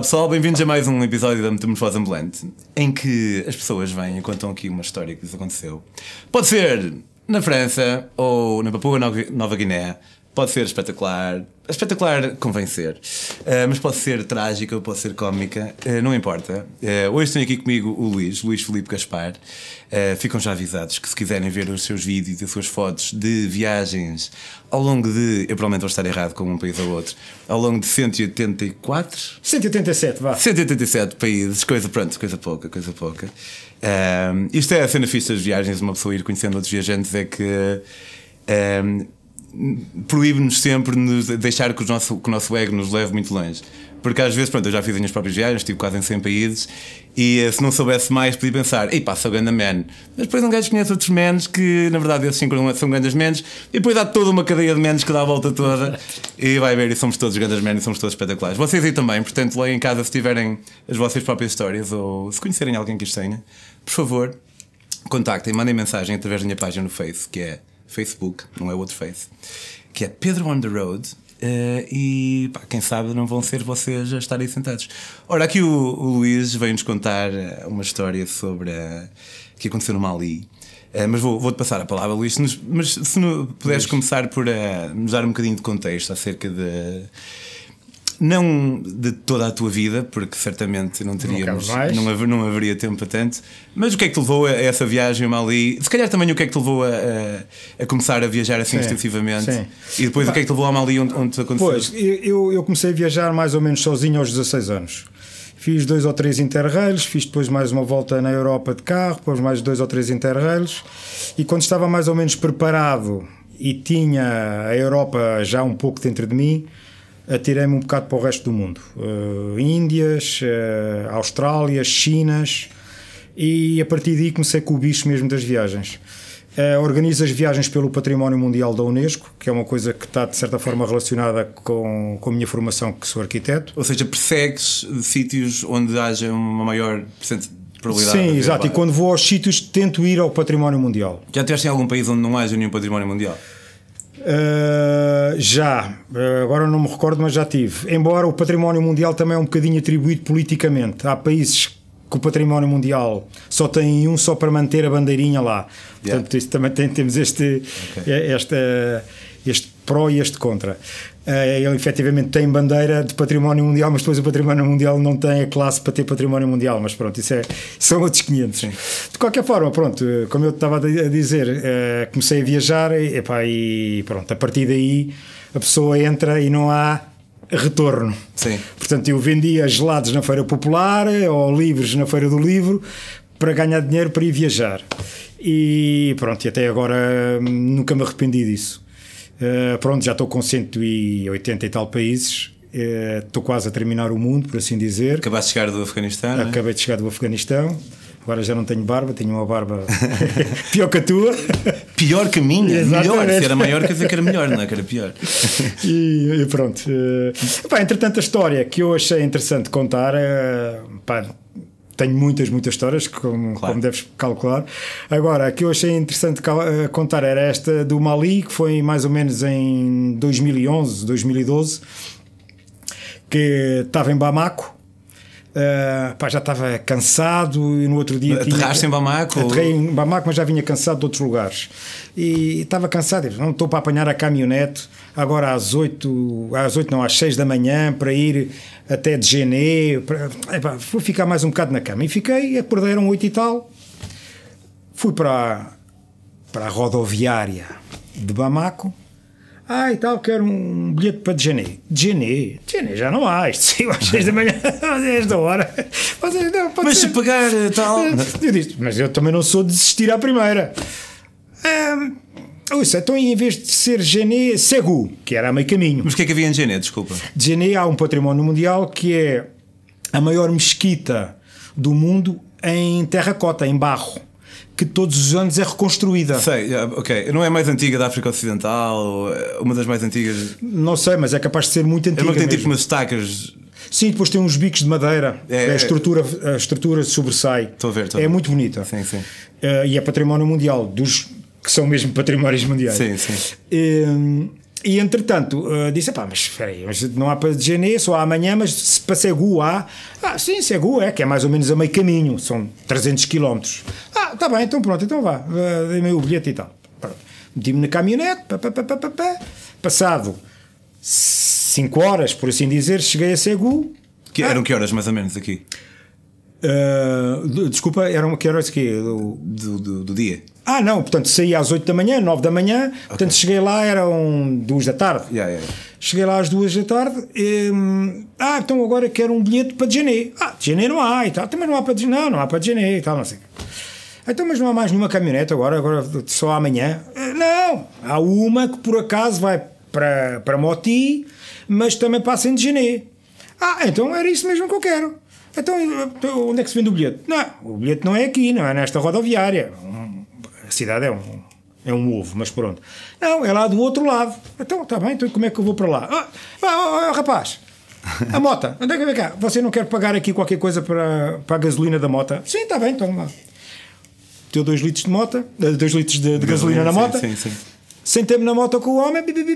Olá pessoal, bem-vindos a mais um episódio da Metamorfose Ambulante, em que as pessoas vêm e contam aqui uma história que lhes aconteceu. Pode ser na França, ou na Papua Nova Guiné, Pode ser espetacular. Espetacular convencer, Uh, eh, mas pode ser trágica, pode ser cómica, uh, não importa. Uh, hoje tenho aqui comigo o Luís, Luís Felipe Gaspar. ficam já avisados que se quiserem ver os seus vídeos e as suas fotos de viagens ao longo de. Eu provavelmente vou estar errado com um país ou outro. Ao longo de 184? 187, vá. 187 países, coisa pronto, coisa pouca, coisa pouca. isto é a cena fixa das viagens, uma pessoa ir conhecendo outros viajantes é que proíbe-nos sempre de deixar que o, nosso, que o nosso ego nos leve muito longe. Porque às vezes, pronto, eu já fiz as minhas próprias viagens, estive quase em 100 países, e eh, se não soubesse mais, podia pensar, ei pá, sou grande man. Mas depois um gajo conhece outros menos que, na verdade, esses cinco são grandes menos, e depois há toda uma cadeia de menos que dá a volta toda, e vai ver, e somos todos grandes menos, somos todos espetaculares. Vocês aí também, portanto, lá em casa, se tiverem as vossas próprias histórias, ou se conhecerem alguém que as tenha, por favor, contactem, mandem mensagem através da minha página no Face, que é Facebook, não é outro Face, que é Pedro on the Road. Uh, e pá, quem sabe não vão ser vocês a estarem sentados. Ora, aqui o, o Luís veio-nos contar eh, uma história sobre uh, que aconteceu no Mali. Uh, mas vou, vou-te passar a palavra, Luís. Mas se no, puderes Luís. começar por nos dar um bocadinho de contexto acerca de não de toda a tua vida, porque certamente não teríamos, não, haver, não haveria tempo a tanto. Mas o que é que te levou a essa viagem a Mali? Se calhar também o que é que te levou a, a, a começar a viajar assim sim, extensivamente? Sim. E depois bah, o que é que te levou a Mali onde, onde aconteceu? Pois, eu, eu comecei a viajar mais ou menos sozinho aos 16 anos. Fiz dois ou três interrails, fiz depois mais uma volta na Europa de carro, depois mais dois ou três interrails. E quando estava mais ou menos preparado e tinha a Europa já um pouco dentro de mim, atirei-me um bocado para o resto do mundo. Uh, Índias, uh, Austrália, Chinas, e a partir daí comecei com o bicho mesmo das viagens. Uh, organizo as viagens pelo Património Mundial da Unesco, que é uma coisa que está de certa forma relacionada com, com a minha formação, que sou arquiteto. Ou seja, persegues sítios onde haja uma maior probabilidade Sim, exato. E quando vou aos sítios, tento ir ao Património Mundial. Já tiveste em algum país onde não haja nenhum Património Mundial? Ah, já, ah, agora não me recordo, mas já tive. Embora o património mundial também é um bocadinho atribuído politicamente. Há países que o património mundial só tem um só para manter a bandeirinha lá. Portanto, yeah. isso também tem, temos este, okay. É, este pró e este contra. Eh, ele efetivamente tem bandeira de património mundial, mas depois o património mundial não tem a classe para ter património mundial. Mas pronto, isso é, são outros 500. Sim. De qualquer forma, pronto, eh, como eu estava a dizer, eh, comecei a viajar e, epá, e pronto, a partir daí a pessoa entra e não há retorno. Sim. Portanto, eu vendia gelados na Feira Popular ou livros na Feira do Livro para ganhar dinheiro para ir viajar. E pronto, e até agora hum, nunca me arrependi disso. Eh, pronto, já estou com 180 e tal países. Uh, estou quase a terminar o mundo, por assim dizer. Acabaste de chegar do Afeganistão? É? Acabei é? de chegar do Afeganistão. Agora já não tenho barba, tenho uma barba pior que a tua. Pior que a minha? Exatamente. Melhor. Se era maior, quer dizer que era melhor, não é? Que era pior. e, e pronto. Uh, pá, entretanto, a história que eu achei interessante contar, uh, pá, tenho muitas, muitas histórias, como, claro. como deves calcular. Agora, a que eu achei interessante eh, contar era esta do Mali, que foi mais ou menos em 2011, 2012, que estava em Bamako Uh, pá, já estava cansado e no outro dia. Aterraste em Bamako? Aterrei em Bamako, mas já vinha cansado de outros lugares. E estava cansado, não estou para apanhar a caminhonete agora às 8, às 8 não, às 6 da manhã para ir até de Gené. Para, epá, vou ficar mais um bocado na cama. E fiquei, eram 8 e tal. Fui para, para a rodoviária de Bamako ah, e tal, quero um bilhete para Djenê. Djenê? Djenê já não há. Isto saiu às 6 da manhã, às 10 da hora. Vocês não, pode mas ser. se pagar eh, tal. Eu disse, mas eu também não sou de desistir à primeira. Um, isso, então em vez de ser Djenê, cego, que era a meio caminho. Mas o que é que havia em Djenê, desculpa? Djenê há um património mundial que é a maior mesquita do mundo em terracota, em barro que todos os anos é reconstruída. Sei, é, ok. Não é mais antiga da África Ocidental, é uma das mais antigas. Não sei, mas é capaz de ser muito antiga. É uma que tem tipo mesmo. tipo umas estacas. Sim, depois tem uns bicos de madeira. É, a, é. estrutura, a estrutura sobressai. Estou a ver, estou a ver. É muito bonita. Sim, sim. Uh, e é património mundial, dos que são mesmo patrimónios mundiais. Sim, sim. Ehm, e entretanto, uh, disse: pá, mas espera aí, mas não há para de janeiro, só há amanhã, mas se para Segu há. Ah, sim, Segu é, que é mais ou menos a meio caminho, são 300 km. Ah, tá bem, então pronto, então vá, uh, dei-me o bilhete e tal. Meti-me na caminhonete, pá, pá, pá, pá, pá, pá. passado 5 horas, por assim dizer, cheguei a Segu. Que, ah, eram que horas mais ou menos aqui? Uh, desculpa, era uma que horas que do, do, do, dia? Ah, não, portanto saí às 8 da manhã, 9 da manhã, okay. portanto cheguei lá, eram 2 da tarde. Yeah, yeah. Cheguei lá às 2 da tarde, e, ah, então agora quero um bilhete para Djenê. Ah, Djenê não há e tal, também não há para Djenê, não, não há para Djenê e tal, não sei. Então, mas não há mais nenhuma caminhonete agora, agora só amanhã? Eh, não, há uma que por acaso vai para, para Moti, mas também passa em Djenê. Ah, então era isso mesmo que eu quero. Então, onde é que se vende o bilhete? Não, o bilhete não é aqui, não é nesta rodoviária. A cidade é um, é um ovo, mas pronto. Não, é lá do outro lado. Então, está bem, então como é que eu vou para lá? Ah, ah, ah, ah rapaz, a mota, onde é que vem cá? Você não quer pagar aqui qualquer coisa para, para a gasolina da mota? Sim, está bem, então lá. Teu 2 litros de mota, 2 eh, litros de, de gasolina, gasolina na mota. Sim, sim, sim Sentei-me na moto com o homem, bi, bi, bi,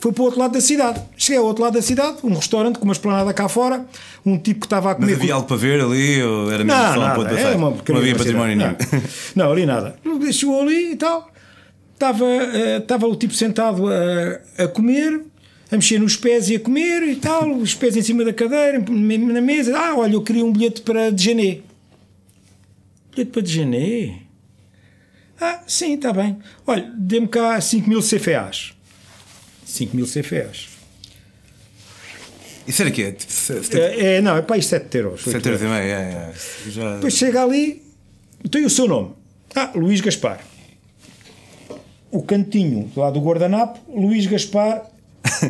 fui para o outro lado da cidade. Cheguei ao outro lado da cidade, um restaurante com uma esplanada cá fora, um tipo que estava a comer. Mas havia algo para ver ali ou era mesmo não, só nada, um ponto é uma Não havia património nenhum. Não, ali nada. Chegou ali e tal, estava, uh, eh, estava o tipo sentado a, a comer, a mexer nos pés e a comer e tal, os pés em cima da cadeira, na mesa. Ah, olha, eu queria um bilhete para Dejané. Bilhete para Dejané? Ah, sim, está bem. Olha, dê-me cá 5 mil CFAs. 5 mil CFAs. Isso era o quê? É, é, não, é para aí 7 euros. 7 euros e meio, é, é. Já... Depois chega ali, tem o seu nome. Ah, Luís Gaspar. O cantinho lá do guardanapo, Luís Gaspar,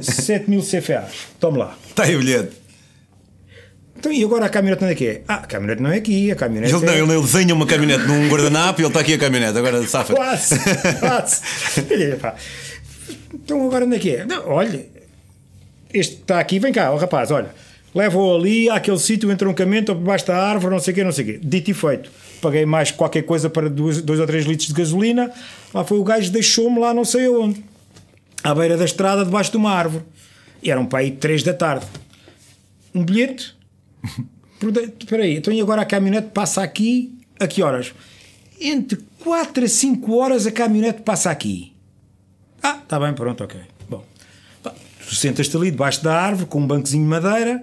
7 mil CFAs. Tome lá. Está aí o bilhete. Então, e agora a caminhonete onde é que é? Ah, a caminhonete não é aqui, a caminhonete. Ele, é... não, ele, ele desenha uma caminhonete num guardanapo e ele está aqui a caminhonete, agora safa. Quase, quase. É, então agora onde é que é? Não, olha, este está aqui, vem cá, rapaz, olha, leva-o ali àquele sítio, um entroncamento, debaixo da árvore, não sei o quê, não sei o quê. Dito e feito. Paguei mais qualquer coisa para 2 ou 3 litros de gasolina, lá foi o gajo, deixou-me lá não sei aonde, à beira da estrada, debaixo de uma árvore. E eram para aí 3 da tarde. Um bilhete Espera aí, então e agora a caminhonete passa aqui a que horas? Entre 4 a 5 horas a caminhonete passa aqui. Ah, está bem, pronto, ok. Bom, tu sentas-te ali debaixo da árvore com um bancozinho de madeira.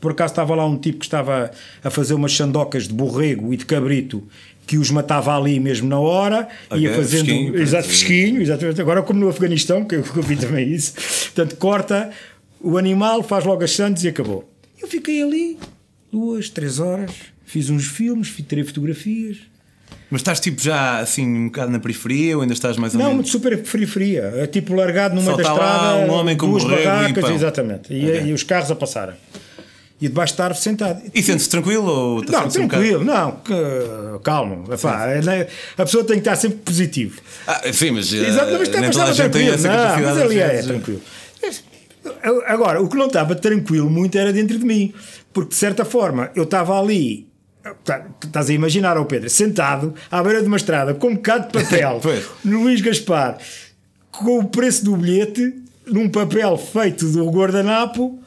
Por acaso estava lá um tipo que estava a fazer umas sandocas de borrego e de cabrito que os matava ali mesmo na hora, okay, ah, ia é, fazendo. Fisquinho, exato, fisquinho, exatamente. Agora, como no Afeganistão, que eu, que eu vi também isso. Portanto, corta o animal, faz logo as sandes e acabou. Eu fiquei ali duas, três horas, fiz uns filmes, tirei fotografias. Mas estás tipo já assim um bocado na periferia ou ainda estás mais ou não, menos? super periferia. É tipo largado numa da tá estrada. um homem com duas barracas, e exatamente. E, okay. e, os carros a passarem. E debaixo de árvore sentado. E sente-se tranquilo? Ou tá não, assim tranquilo, um não, calmo. Epá, é, né, a pessoa tem que estar sempre positivo. Ah, sim, mas. Exatamente, mas, eh, mas estava tranquilo. Não, mas ali é, é tranquilo. Agora, o que não estava tranquilo muito era dentro de mim, porque de certa forma eu estava ali tá, Estás a imaginar, ao Pedro, sentado à beira de uma estrada, com um bocado de papel, no Luís Gaspar, com o preço do bilhete, num papel feito do guardanapo.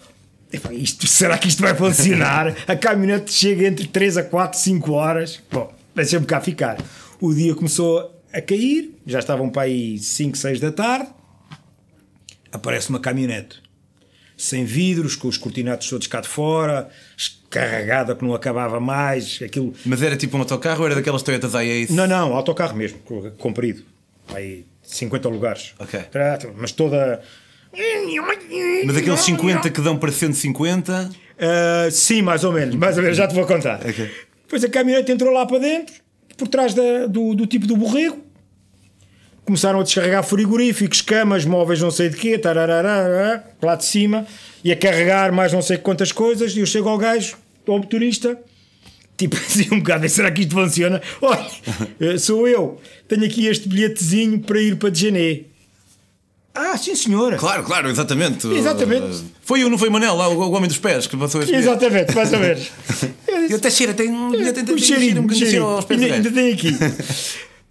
isto, será que isto vai funcionar? a caminhonete chega entre 3 a 4, 5 horas. Bom, vai sempre cá ficar. O dia começou a cair, já estavam para aí 5, 6 da tarde. Aparece uma caminhonete sem vidros, com os cortinados todos cá de fora, carregada que não acabava mais, aquilo... Mas era tipo um autocarro ou era daquelas Toyotas IAs? Não, não, autocarro mesmo, comprido, aí 50 lugares. Ok. Mas toda... Mas aqueles 50 que dão para 150? Uh, ah, sim, mais ou menos, mais ou menos, já te vou contar. Okay. Depois a caminhonete entrou lá para dentro, por trás da, do, do tipo do borrego, começaram a descarregar frigoríficos, camas, móveis, não sei de quê, lá de cima, e a carregar mais não sei quantas coisas, e eu chego ao gajo, ao motorista, tipo assim um bocado, será que isto funciona? Olha, eh, sou eu, tenho aqui este bilhetezinho para ir para Djané. Ah, sim senhora. Claro, claro, exatamente. Exatamente. Eh, foi eu, não foi Manel, lá, o, o homem dos pés que passou este Exatamente, mais ou menos. Eu até cheira, tem um bilhete, tem é, um bocadinho assim aos pés. Ainda tem aqui.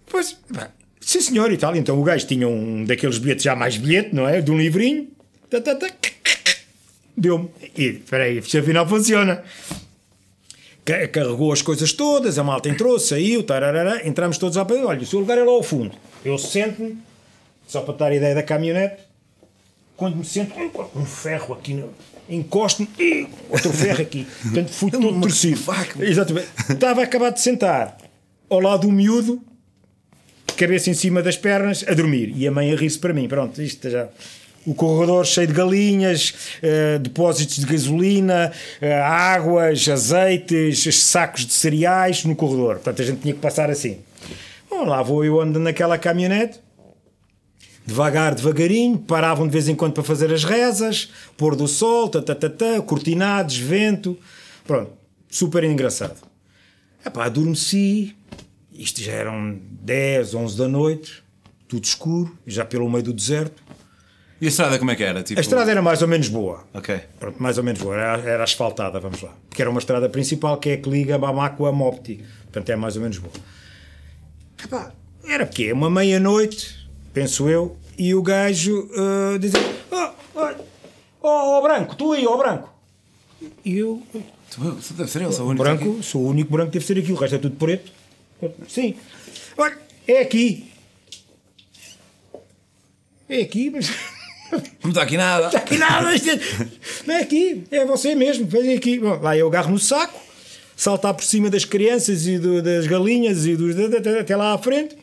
pois, pá, Sim senhor e tal. Então o gajo tinha um daqueles bilhetes já mais bilhete, não é? De um livrinho. Tá, tá, tá. Deu-me. E peraí, isto afinal funciona. Carregou as coisas todas, a malta entrou, saiu, tarará, entramos todos à pé Olha, o seu lugar é lá ao fundo. Eu sento-me, só para dar a ideia da caminhonete, quando me sento, um ferro aqui, no, encosto-me, outro ferro aqui. Portanto, fui é todo torcido. Exatamente. Estava a acabar de sentar ao lado do miúdo cabeça em cima das pernas, a dormir. E a mãe a rir-se para mim. Pronto, isto já o corredor cheio de galinhas, eh, depósitos de gasolina, eh, águas, azeites, sacos de cereais no corredor. Portanto, a gente tinha que passar assim. Bom, lá vou eu andando naquela caminhonete, devagar, devagarinho, paravam de vez em quando para fazer as rezas, pôr do sol, tatatatã, cortinados, vento. Pronto, super engraçado. Epá, adormeci, isto já eram 10, 11 da noite, tudo escuro, já pelo meio do deserto. E a estrada como é que era? Tipo... A estrada era mais ou menos boa. Ok. Pronto, mais ou menos boa. Era, era asfaltada, vamos lá. Porque era uma estrada principal que é que liga Bamako a Mopti. Portanto, é mais ou menos boa. Epá, era porque Uma meia-noite, penso eu, e o gajo uh, dizia: Ó oh, ah, ah, oh, oh, branco, tu aí, ó oh, branco. E eu. Tu, deve ser ele, sou o único. Branco, aqui. sou o único branco que deve ser aqui, o resto é tudo preto. Sim. Olha, é aqui. É aqui, mas. Não está aqui nada. Não está aqui nada. É- Não é aqui, é você mesmo. Vem aqui. Bom, lá eu agarro no saco, saltar por cima das crianças e do, das galinhas e dos. até lá à frente.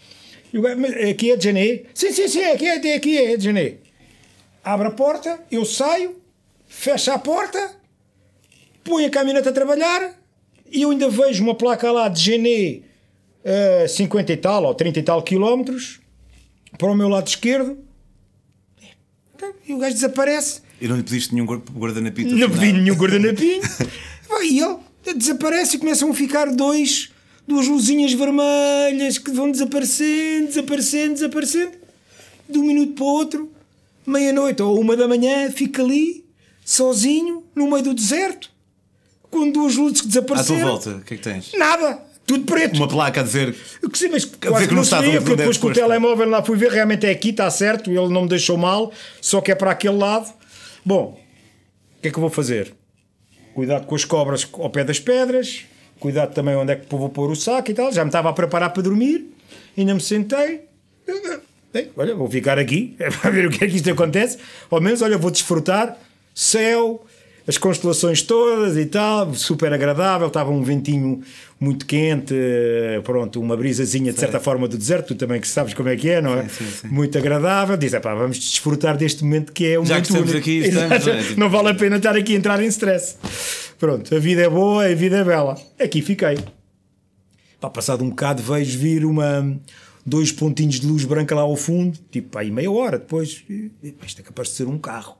E aqui é de Janeiro. Sim, sim, sim, aqui é, aqui é de Janeiro. É é, Abre a porta, eu saio, fecha a porta, põe a caminhonete a trabalhar e eu ainda vejo uma placa lá de Janeiro é a 50 e tal ou 30 e tal quilómetros para o meu lado esquerdo é. e o gajo desaparece. E não lhe pediste nenhum guardanapinho? Não pedi nenhum guardanapinho. e ele desaparece e começam a ficar dois, duas luzinhas vermelhas que vão desaparecendo, desaparecendo, desaparecendo. De um minuto para o outro, meia-noite ou uma da manhã, fica ali, sozinho, no meio do deserto, com duas luzes que desapareceram. À tua volta, o que é que tens? Nada! tudo preto. Uma placa a dizer. Eu que sei, mas quase que não, sabia, porque é depois com o telemóvel lá fui ver, realmente é aqui, está certo, ele não me deixou mal, só que é para aquele lado. Bom, o que é que eu vou fazer? Cuidado com as cobras ao pé das pedras, cuidado também onde é que vou pôr o saco e tal. Já me estava a preparar para dormir, ainda me sentei. Olha, vou ficar aqui é para ver o que é que isto acontece. Ao menos, olha, vou desfrutar céu, as constelações todas e tal, super agradável, estava um ventinho muito quente, eh, pronto, uma brisazinha de certa forma do deserto, tu também que sabes como é que é, não é? Sim, sim, muito agradável, diz, pá, vamos desfrutar deste momento que é um Já que estamos único. aqui, estamos, não, é? não vale a pena estar aqui a entrar em stress. Pronto, a vida é boa, a vida é bela. Aqui fiquei. Pá, passado um bocado vejo vir uma dois pontinhos de luz branca lá ao fundo, tipo, aí meia hora depois, isto é capaz de ser um carro.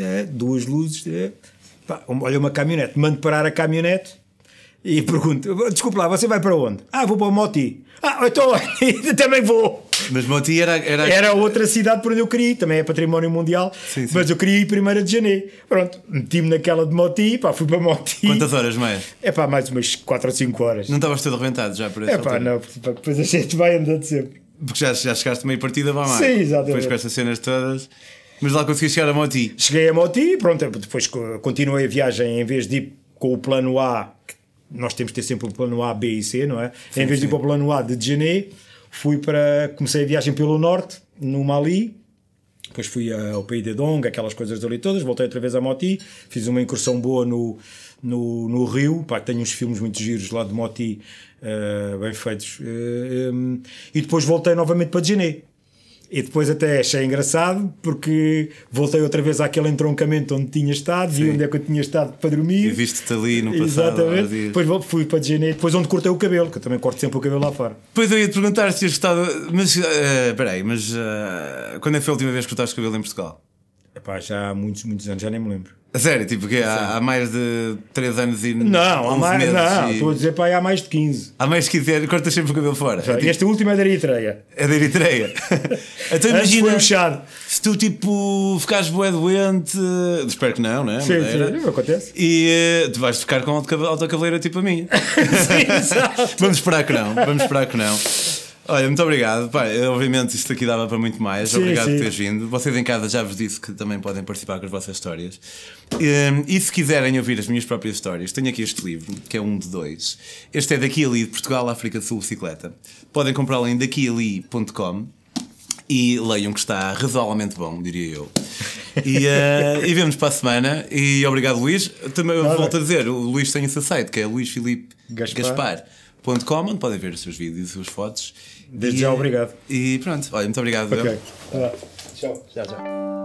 É, duas luzes, é, Pá, olha uma caminhonete, mando parar a caminhonete e pergunto: desculpe lá, você vai para onde? Ah, vou para o Moti. Ah, então também vou. Mas Moti era, era. Era outra cidade por onde eu queria ir, também é património mundial. Sim, sim. Mas eu queria ir primeiro de janeiro. Pronto, meti-me naquela de Moti, pá, fui para Moti. Quantas horas mais? É pá, mais umas 4 ou 5 horas. Não estavas todo arrebentado já por essa É pá, altura. não, tipo, depois a gente vai andando sempre. Porque já, já chegaste meio partida, vá mais. Sim, exatamente. Depois com estas cenas todas. Mas lá consegui chegar a Moti. Cheguei a Moti, pronto, depois continuei a viagem em vez de ir com o plano A, nós temos que ter sempre o plano A, B e C, não é? Sim, em vez sim. de ir para o plano A de Djené, fui para. comecei a viagem pelo norte, no Mali, depois fui ao Pays de Dong, aquelas coisas ali todas, voltei outra vez a Moti, fiz uma incursão boa no, no, no Rio, pá, tenho uns filmes muito giros lá de Moti, uh, bem feitos, uh, eh, um, ehm, e depois voltei novamente para Djené, e depois até achei engraçado porque voltei outra vez àquele entroncamento onde tinha estado, Sim. vi onde é que eu tinha estado para dormir. E viste-te ali no passado. Exatamente. Depois fui para Janeiro, depois onde cortei o cabelo, que eu também corto sempre o cabelo lá fora. Depois eu ia te perguntar se estás Mas eh, espera uh, aí, mas uh, quando é que foi a última vez que cortaste o cabelo em Portugal? Epá, já há muitos, muitos anos, já nem me lembro. A sério, tipo que é há, há mais de 3 anos e Não, há mais, meses não, e... estou a dizer pá, há mais de 15. Há mais de 15 anos, cortas sempre o cabelo fora. É, tipo... Este último é da Eritreia. É da Eritreia. então imagina. Puxado. Se tu tipo ficares boé doente, espero que não, né? Sim, sim, acontece. E eh, tu vais ficar com alta cavaleira tipo a minha. sim, exato. vamos esperar que não, vamos esperar que não. Olha, muito obrigado. Pá, obviamente isto aqui dava para muito mais. Sim, obrigado sim. por teres vindo. Vocês em casa já vos disse que também podem participar com as vossas histórias. Ehm, e se quiserem ouvir as minhas próprias histórias, tenho aqui este livro, que é um de dois. Este é daqui ali de Portugal, África do Sul, bicicleta. Podem comprá-lo em ali.com e leiam que está razoavelmente bom, diria eu. E, uh, e vemos para a semana. E obrigado, Luís. Também Nada. volto a dizer, o Luís tem o seu site, que é luisfilipe.gaspar.com, onde podem ver os seus vídeos e as suas fotos. Desde e, já, obrigado. E pronto, olha, muito obrigado. Okay. Tá tchau. Tchau, tchau.